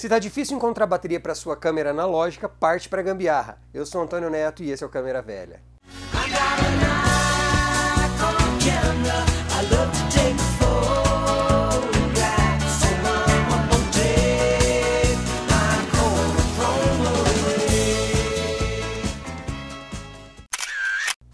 Se tá difícil encontrar bateria para sua câmera analógica, parte para gambiarra. Eu sou Antônio Neto e esse é o Câmera Velha.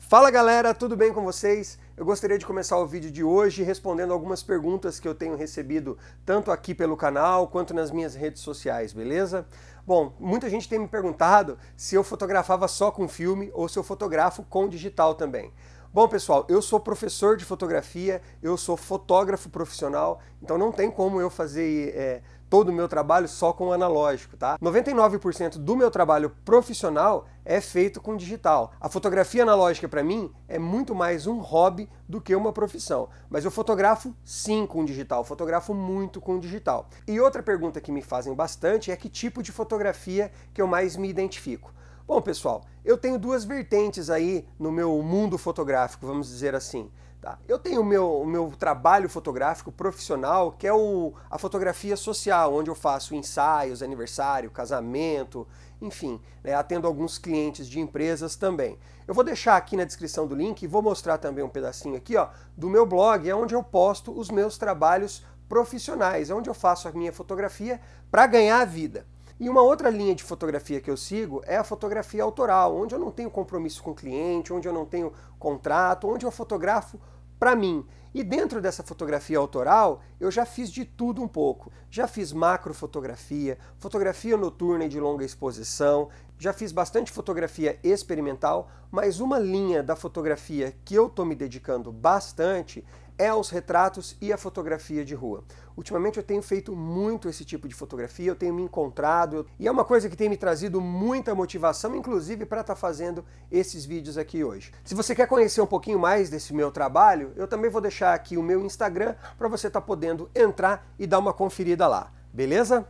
Fala galera, tudo bem com vocês? Eu gostaria de começar o vídeo de hoje respondendo algumas perguntas que eu tenho recebido tanto aqui pelo canal quanto nas minhas redes sociais, beleza? Bom, muita gente tem me perguntado se eu fotografava só com filme ou se eu fotografo com digital também. Bom, pessoal, eu sou professor de fotografia, eu sou fotógrafo profissional, então não tem como eu fazer é, todo o meu trabalho só com analógico, tá? 99% do meu trabalho profissional é feito com digital. A fotografia analógica para mim é muito mais um hobby do que uma profissão, mas eu fotografo sim com digital, fotografo muito com digital. E outra pergunta que me fazem bastante é que tipo de fotografia que eu mais me identifico. Bom, pessoal, eu tenho duas vertentes aí no meu mundo fotográfico, vamos dizer assim. Tá? Eu tenho o meu, o meu trabalho fotográfico profissional, que é o, a fotografia social, onde eu faço ensaios, aniversário, casamento, enfim, né, atendo alguns clientes de empresas também. Eu vou deixar aqui na descrição do link e vou mostrar também um pedacinho aqui ó, do meu blog, é onde eu posto os meus trabalhos profissionais, é onde eu faço a minha fotografia para ganhar a vida. E uma outra linha de fotografia que eu sigo é a fotografia autoral, onde eu não tenho compromisso com o cliente, onde eu não tenho contrato, onde eu fotografo para mim. E dentro dessa fotografia autoral, eu já fiz de tudo um pouco. Já fiz macrofotografia, fotografia noturna e de longa exposição, já fiz bastante fotografia experimental, mas uma linha da fotografia que eu estou me dedicando bastante é aos retratos e à fotografia de rua. Ultimamente eu tenho feito muito esse tipo de fotografia, eu tenho me encontrado e é uma coisa que tem me trazido muita motivação, inclusive para estar tá fazendo esses vídeos aqui hoje. Se você quer conhecer um pouquinho mais desse meu trabalho, eu também vou deixar aqui o meu Instagram para você estar tá podendo entrar e dar uma conferida lá, beleza?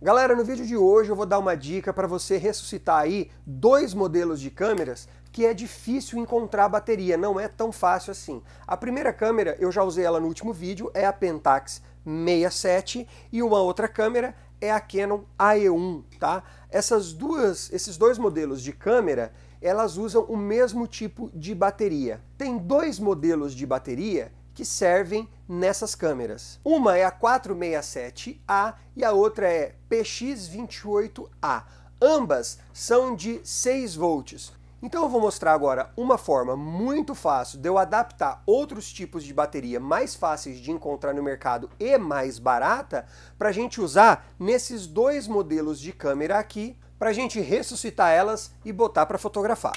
Galera, no vídeo de hoje eu vou dar uma dica para você ressuscitar aí dois modelos de câmeras que é difícil encontrar bateria, não é tão fácil assim. A primeira câmera, eu já usei ela no último vídeo, é a Pentax 67 e uma outra câmera é a Canon AE1, tá? Essas duas, esses dois modelos de câmera, elas usam o mesmo tipo de bateria. Tem dois modelos de bateria que servem nessas câmeras. Uma é a 467A e a outra é PX28A. Ambas são de 6 volts. Então eu vou mostrar agora uma forma muito fácil de eu adaptar outros tipos de bateria mais fáceis de encontrar no mercado e mais barata para a gente usar nesses dois modelos de câmera aqui para a gente ressuscitar elas e botar para fotografar.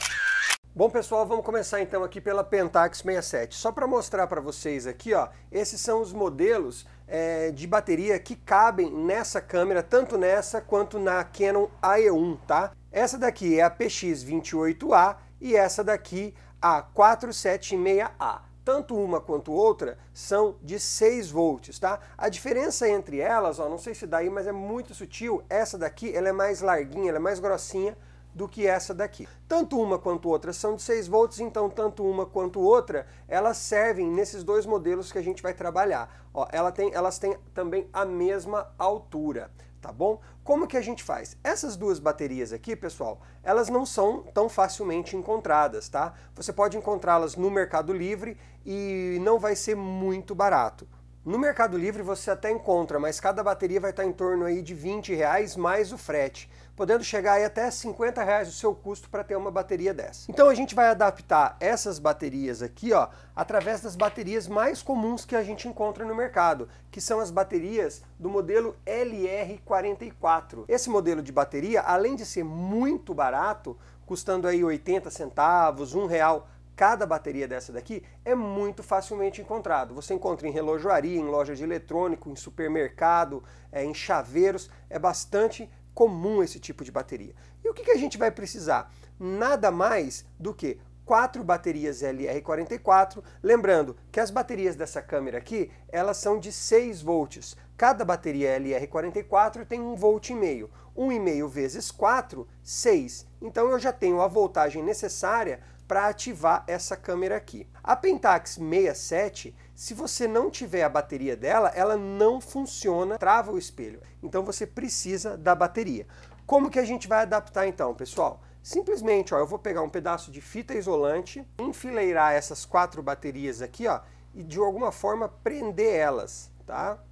Bom pessoal, vamos começar então aqui pela Pentax 67. Só para mostrar para vocês aqui, ó, esses são os modelos é, de bateria que cabem nessa câmera, tanto nessa quanto na Canon AE1, tá? Essa daqui é a PX28A e essa daqui a 476A tanto uma quanto outra são de 6 volts, tá? A diferença entre elas, ó, não sei se dá aí, mas é muito sutil. Essa daqui, ela é mais larguinha, ela é mais grossinha do que essa daqui. Tanto uma quanto outra são de 6 volts, então tanto uma quanto outra, elas servem nesses dois modelos que a gente vai trabalhar. Ó, ela tem, elas têm também a mesma altura, tá bom? Como que a gente faz? Essas duas baterias aqui, pessoal, elas não são tão facilmente encontradas, tá? Você pode encontrá-las no Mercado Livre e não vai ser muito barato. No Mercado Livre você até encontra, mas cada bateria vai estar em torno aí de 20 reais mais o frete, podendo chegar aí até 50 reais o seu custo para ter uma bateria dessa. Então a gente vai adaptar essas baterias aqui, ó, através das baterias mais comuns que a gente encontra no mercado, que são as baterias do modelo LR44. Esse modelo de bateria, além de ser muito barato, custando aí 80 centavos, um real cada bateria dessa daqui é muito facilmente encontrado. Você encontra em relojoaria, em loja de eletrônico, em supermercado, é, em chaveiros, é bastante comum esse tipo de bateria. E o que, que a gente vai precisar? Nada mais do que quatro baterias LR44, lembrando que as baterias dessa câmera aqui, elas são de 6 volts. Cada bateria LR44 tem um volt e meio. 1,5 vezes 4, 6. Então eu já tenho a voltagem necessária para ativar essa câmera aqui. A Pentax 67, se você não tiver a bateria dela, ela não funciona, trava o espelho. Então você precisa da bateria. Como que a gente vai adaptar então, pessoal? Simplesmente, ó, eu vou pegar um pedaço de fita isolante, enfileirar essas quatro baterias aqui, ó, e de alguma forma prender elas, tá?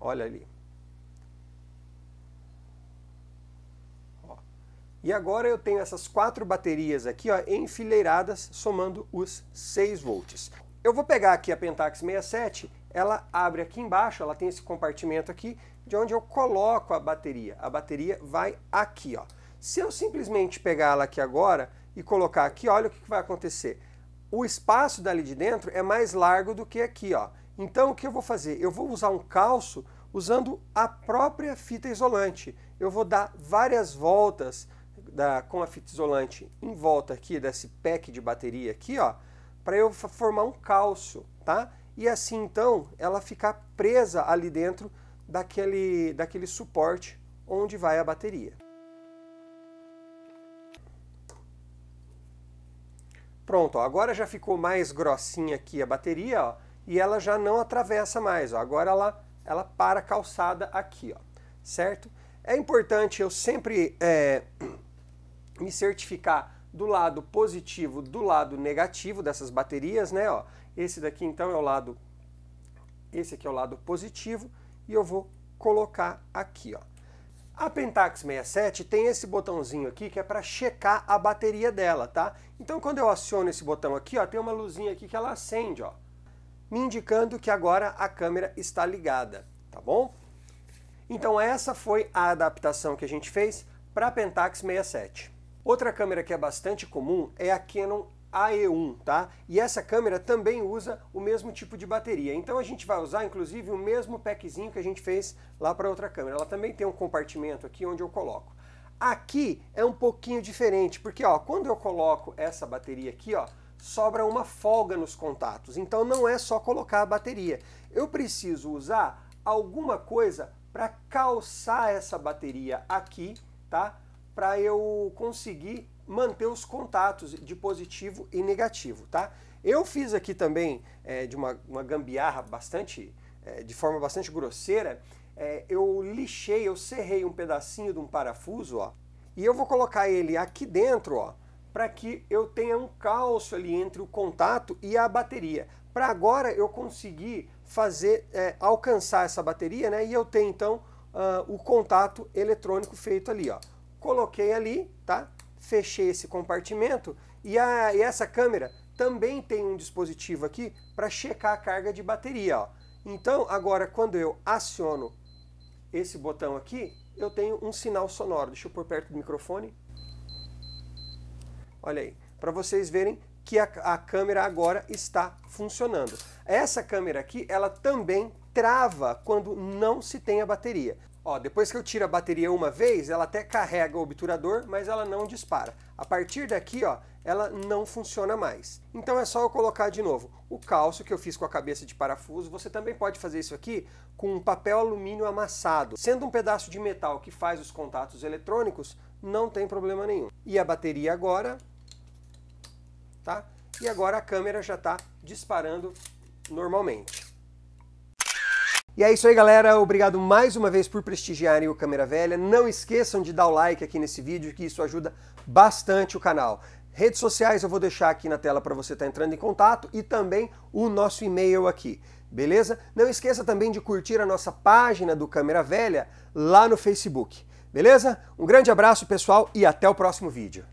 Olha ali. E agora eu tenho essas quatro baterias aqui ó, enfileiradas, somando os 6 volts. Eu vou pegar aqui a Pentax 67, ela abre aqui embaixo, ela tem esse compartimento aqui, de onde eu coloco a bateria. A bateria vai aqui. Ó. Se eu simplesmente pegar ela aqui agora e colocar aqui, olha o que vai acontecer. O espaço dali de dentro é mais largo do que aqui. Ó. Então o que eu vou fazer? Eu vou usar um calço usando a própria fita isolante. Eu vou dar várias voltas da, com a fita isolante em volta aqui desse pack de bateria aqui, ó, para eu formar um calço, tá? E assim então ela ficar presa ali dentro daquele, daquele suporte onde vai a bateria. Pronto, ó, agora já ficou mais grossinha aqui a bateria, ó, e ela já não atravessa mais, ó, agora ela, ela para calçada aqui, ó, certo? É importante eu sempre é, me certificar do lado positivo, do lado negativo dessas baterias, né? Ó, esse daqui então é o lado, esse aqui é o lado positivo e eu vou colocar aqui, ó. A Pentax 67 tem esse botãozinho aqui que é para checar a bateria dela, tá? Então quando eu aciono esse botão aqui, ó, tem uma luzinha aqui que ela acende, ó, me indicando que agora a câmera está ligada, tá bom? Então essa foi a adaptação que a gente fez para a Pentax 67. Outra câmera que é bastante comum é a Canon AE1, tá? E essa câmera também usa o mesmo tipo de bateria. Então a gente vai usar inclusive o mesmo packzinho que a gente fez lá para outra câmera. Ela também tem um compartimento aqui onde eu coloco. Aqui é um pouquinho diferente, porque ó, quando eu coloco essa bateria aqui, ó, sobra uma folga nos contatos. Então não é só colocar a bateria. Eu preciso usar alguma coisa para calçar essa bateria aqui, tá? para eu conseguir manter os contatos de positivo e negativo, tá? Eu fiz aqui também é, de uma, uma, gambiarra bastante, é, de forma bastante grosseira, é, eu lixei, eu serrei um pedacinho de um parafuso, ó, e eu vou colocar ele aqui dentro, ó, para que eu tenha um calço ali entre o contato e a bateria. Para agora eu conseguir fazer, é, alcançar essa bateria, né, e eu ter então uh, o contato eletrônico feito ali, ó coloquei ali, tá? fechei esse compartimento e, a, e essa câmera também tem um dispositivo aqui para checar a carga de bateria. Ó. Então, agora quando eu aciono esse botão aqui, eu tenho um sinal sonoro. Deixa eu pôr perto do microfone. Olha aí, para vocês verem que a, a, câmera agora está funcionando. Essa câmera aqui, ela também trava quando não se tem a bateria. Ó, depois que eu tiro a bateria uma vez, ela até carrega o obturador, mas ela não dispara. A partir daqui, ó, ela não funciona mais. Então é só eu colocar de novo o cálcio que eu fiz com a cabeça de parafuso. Você também pode fazer isso aqui com um papel alumínio amassado. Sendo um pedaço de metal que faz os contatos eletrônicos, não tem problema nenhum. E a bateria agora, tá? E agora a câmera já está disparando normalmente. E é isso aí, galera. Obrigado mais uma vez por prestigiarem o Câmera Velha. Não esqueçam de dar o like aqui nesse vídeo, que isso ajuda bastante o canal. Redes sociais eu vou deixar aqui na tela para você estar tá entrando em contato e também o nosso e-mail aqui, beleza? Não esqueça também de curtir a nossa página do Câmera Velha lá no Facebook, beleza? Um grande abraço, pessoal, e até o próximo vídeo.